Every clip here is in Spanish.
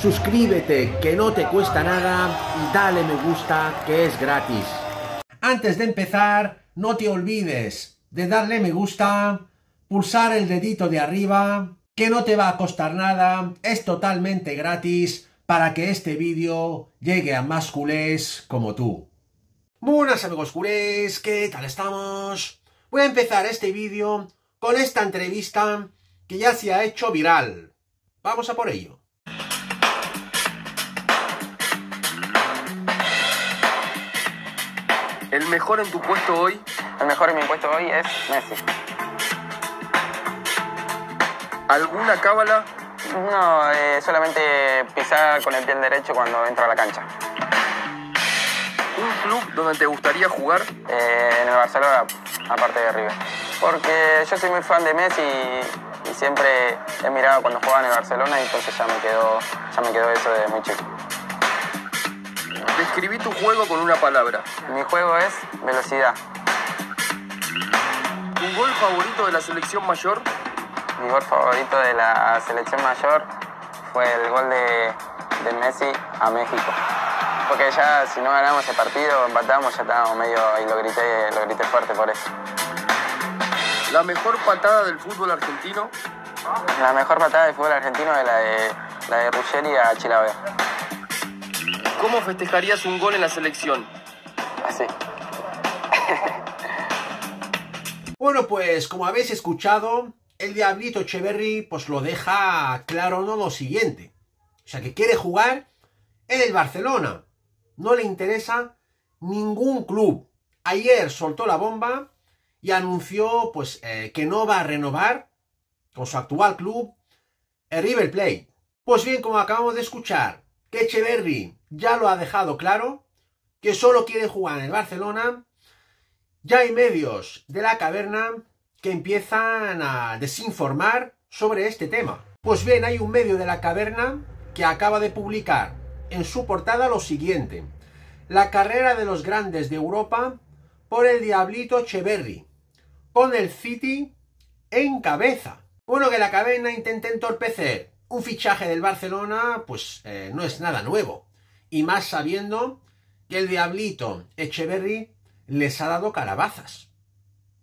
suscríbete que no te cuesta nada y dale me gusta que es gratis. Antes de empezar, no te olvides de darle me gusta, pulsar el dedito de arriba, que no te va a costar nada, es totalmente gratis para que este vídeo llegue a más culés como tú. Buenas amigos culés, ¿qué tal estamos? Voy a empezar este vídeo con esta entrevista que ya se ha hecho viral. Vamos a por ello. mejor en tu puesto hoy? El mejor en mi puesto hoy es Messi. ¿Alguna cábala? No, eh, solamente pisar con el pie derecho cuando entra a la cancha. ¿Un club donde te gustaría jugar? Eh, en el Barcelona, aparte de River. Porque yo soy muy fan de Messi y, siempre he mirado cuando jugaba en el Barcelona y entonces ya me quedó, ya me quedó eso de muy chico. Escribí tu juego con una palabra. Mi juego es velocidad. ¿Tu gol favorito de la selección mayor? Mi gol favorito de la selección mayor fue el gol de, Messi a México. Porque ya si no ganamos el partido, empatamos, ya estábamos medio y lo grité, fuerte por eso. ¿La mejor patada del fútbol argentino? La mejor patada del fútbol argentino es la de, la Ruggeri a chilave ¿Cómo festejarías un gol en la selección? bueno, pues como habéis escuchado, el Diablito Echeverry pues lo deja claro no lo siguiente. O sea, que quiere jugar en el Barcelona. No le interesa ningún club. Ayer soltó la bomba y anunció pues eh, que no va a renovar con su actual club, el River Plate. Pues bien, como acabamos de escuchar, que Echeverry ya lo ha dejado claro, que solo quiere jugar en el Barcelona. Ya hay medios de la caverna que empiezan a desinformar sobre este tema. Pues bien, hay un medio de la caverna que acaba de publicar en su portada lo siguiente. La carrera de los grandes de Europa por el diablito Echeverry. con el City en cabeza. Bueno, que la caverna intente entorpecer un fichaje del Barcelona, pues eh, no es nada nuevo. Y más sabiendo que el diablito Echeverry les ha dado calabazas.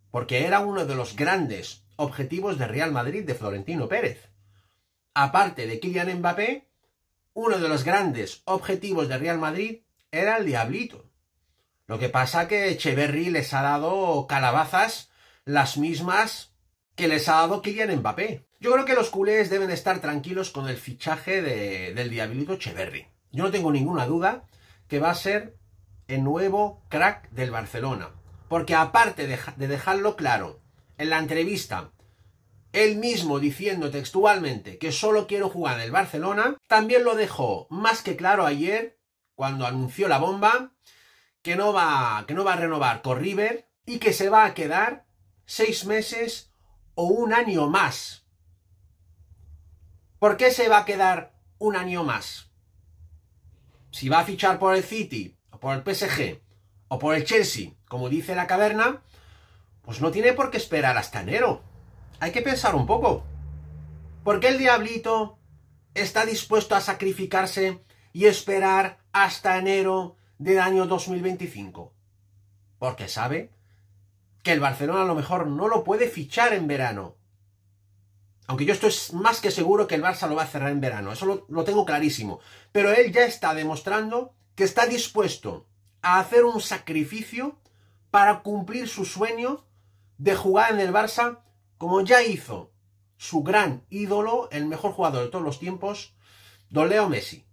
Porque era uno de los grandes objetivos de Real Madrid de Florentino Pérez. Aparte de Kylian Mbappé, uno de los grandes objetivos de Real Madrid era el diablito. Lo que pasa que Echeverry les ha dado calabazas las mismas que les ha dado Kylian Mbappé. Yo creo que los culés deben estar tranquilos con el fichaje del diablito Cheverry. Yo no tengo ninguna duda que va a ser el nuevo crack del Barcelona. Porque aparte de, dejarlo claro en la entrevista él mismo diciendo textualmente que solo quiero jugar en el Barcelona, también lo dejó más que claro ayer cuando anunció la bomba que no va, que no va a renovar con River y que se va a quedar seis meses o un año más. ¿Por qué se va a quedar un año más? Si va a fichar por el City, o por el PSG, o por el Chelsea, como dice la caverna, pues no tiene por qué esperar hasta enero. Hay que pensar un poco. ¿Por qué el diablito está dispuesto a sacrificarse y esperar hasta enero del año 2025? Porque sabe que el Barcelona a lo mejor no lo puede fichar en verano. Aunque yo estoy más que seguro que el Barça lo va a cerrar en verano, eso lo, tengo clarísimo. Pero él ya está demostrando que está dispuesto a hacer un sacrificio para cumplir su sueño de jugar en el Barça, como ya hizo su gran ídolo, el mejor jugador de todos los tiempos, Don Leo Messi.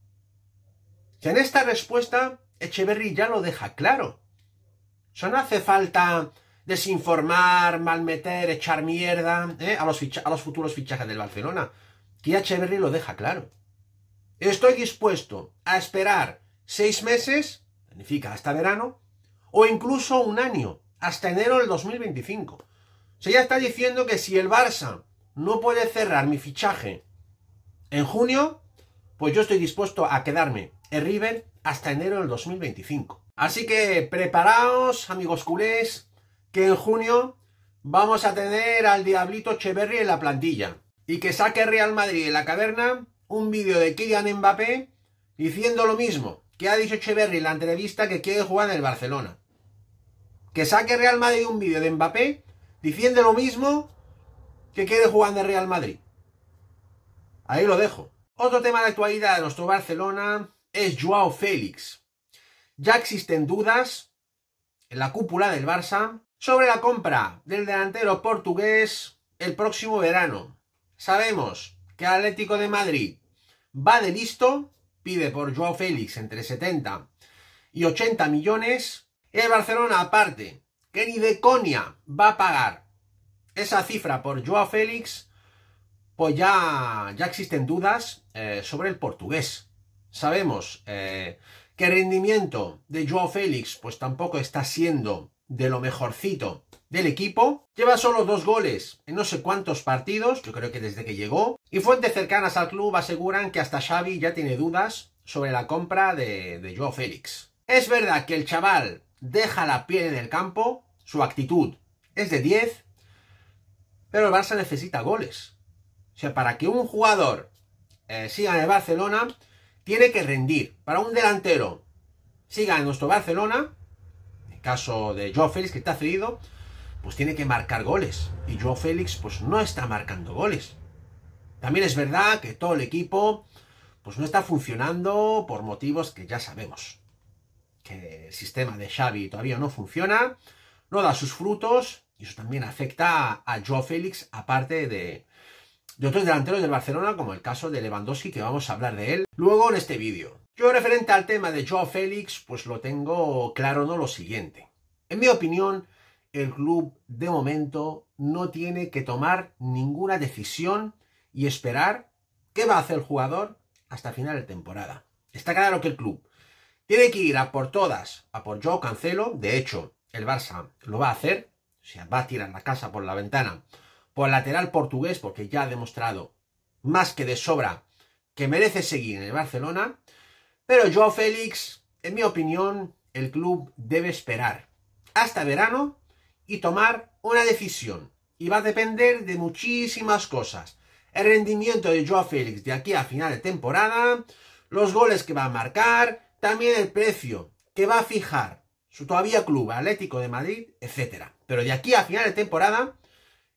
en esta respuesta, Echeverry ya lo deja claro. O no hace falta desinformar, malmeter, echar mierda ¿eh? a, los futuros fichajes del Barcelona. Que Echeverry lo deja claro. Estoy dispuesto a esperar seis meses, significa hasta verano, o incluso un año, hasta enero del 2025. ...se ya está diciendo que si el Barça no puede cerrar mi fichaje en junio, pues yo estoy dispuesto a quedarme en River hasta enero del 2025. Así que preparaos, amigos culés, que en junio vamos a tener al Diablito Echeverry en la plantilla y que saque Real Madrid en la caverna un vídeo de Kylian Mbappé diciendo lo mismo que ha dicho Echeverry en la entrevista que quiere jugar en el Barcelona. Que saque Real Madrid un vídeo de Mbappé diciendo lo mismo que quiere jugar en el Real Madrid. Ahí lo dejo. Otro tema de actualidad de nuestro Barcelona es Joao Félix. Ya existen dudas en la cúpula del Barça sobre la compra del delantero portugués el próximo verano. Sabemos que el Atlético de Madrid va de listo, pide por Joao Félix entre 70 y 80 millones. El Barcelona, aparte, que ni de Conia va a pagar esa cifra por Joao Félix, pues ya, ya existen dudas eh, sobre el portugués. Sabemos eh, que el rendimiento de Joao Félix pues tampoco está siendo de lo mejorcito del equipo. Lleva solo dos goles en no sé cuántos partidos, yo creo que desde que llegó. Y fuentes cercanas al club aseguran que hasta Xavi ya tiene dudas sobre la compra de, de Félix. Es verdad que el chaval deja la piel en el campo, su actitud es de 10, pero el Barça necesita goles. O sea, para que un jugador eh, siga en Barcelona, tiene que rendir. Para un delantero siga en nuestro Barcelona, caso de Joe Félix, que está cedido, pues tiene que marcar goles. Y Joe Félix, pues no está marcando goles. También es verdad que todo el equipo, pues no está funcionando por motivos que ya sabemos. Que el sistema de Xavi todavía no funciona, no da sus frutos, y eso también afecta a Joe Félix, aparte de, de otros delanteros del Barcelona, como el caso de Lewandowski, que vamos a hablar de él luego en este vídeo. Yo referente al tema de Joe Félix, pues lo tengo claro, ¿no? Lo siguiente. En mi opinión, el club de momento no tiene que tomar ninguna decisión y esperar qué va a hacer el jugador hasta final de temporada. Está claro que el club tiene que ir a por todas, a por Joe Cancelo. De hecho, el Barça lo va a hacer. O sea, va a tirar la casa por la ventana. Por el lateral portugués, porque ya ha demostrado más que de sobra que merece seguir en el Barcelona. Pero Joao Félix, en mi opinión, el club debe esperar hasta verano y tomar una decisión. Y va a depender de muchísimas cosas. El rendimiento de Joao Félix de aquí a final de temporada, los goles que va a marcar, también el precio que va a fijar su todavía club Atlético de Madrid, etc. Pero de aquí a final de temporada,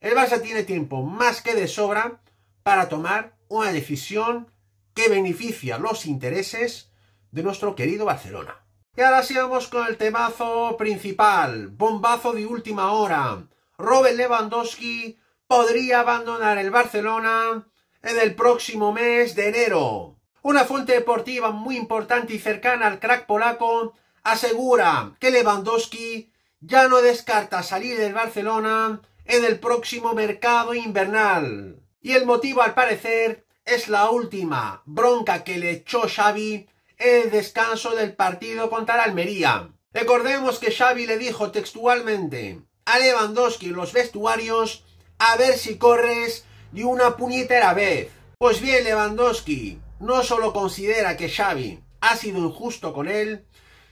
el Barça tiene tiempo más que de sobra para tomar una decisión que beneficia los intereses de nuestro querido Barcelona. Y ahora sigamos con el temazo principal, bombazo de última hora. Robert Lewandowski podría abandonar el Barcelona en el próximo mes de enero. Una fuente deportiva muy importante y cercana al crack polaco asegura que Lewandowski ya no descarta salir del Barcelona en el próximo mercado invernal. Y el motivo al parecer es la última bronca que le echó Xavi el descanso del partido contra la Almería. Recordemos que Xavi le dijo textualmente a Lewandowski en los vestuarios a ver si corres de una puñetera vez. Pues bien, Lewandowski no solo considera que Xavi ha sido injusto con él,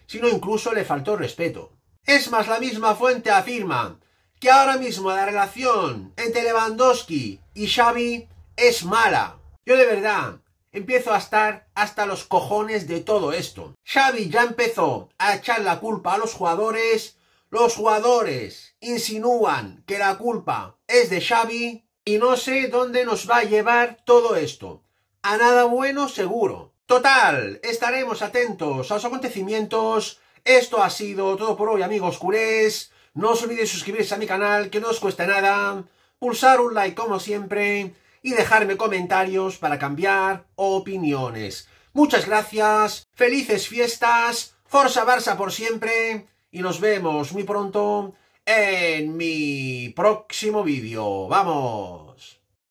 sino incluso le faltó respeto. Es más, la misma fuente afirma que ahora mismo la relación entre Lewandowski y Xavi es mala. Yo de verdad Empiezo a estar hasta los cojones de todo esto. Xavi ya empezó a echar la culpa a los jugadores. Los jugadores insinúan que la culpa es de Xavi y no sé dónde nos va a llevar todo esto. A nada bueno seguro. Total, estaremos atentos a los acontecimientos. Esto ha sido todo por hoy amigos curés. No os olvidéis suscribirse a mi canal que no os cuesta nada. Pulsar un like como siempre y dejarme comentarios para cambiar opiniones. Muchas gracias, felices fiestas, Forza Barça por siempre y nos vemos muy pronto en mi próximo vídeo. ¡Vamos!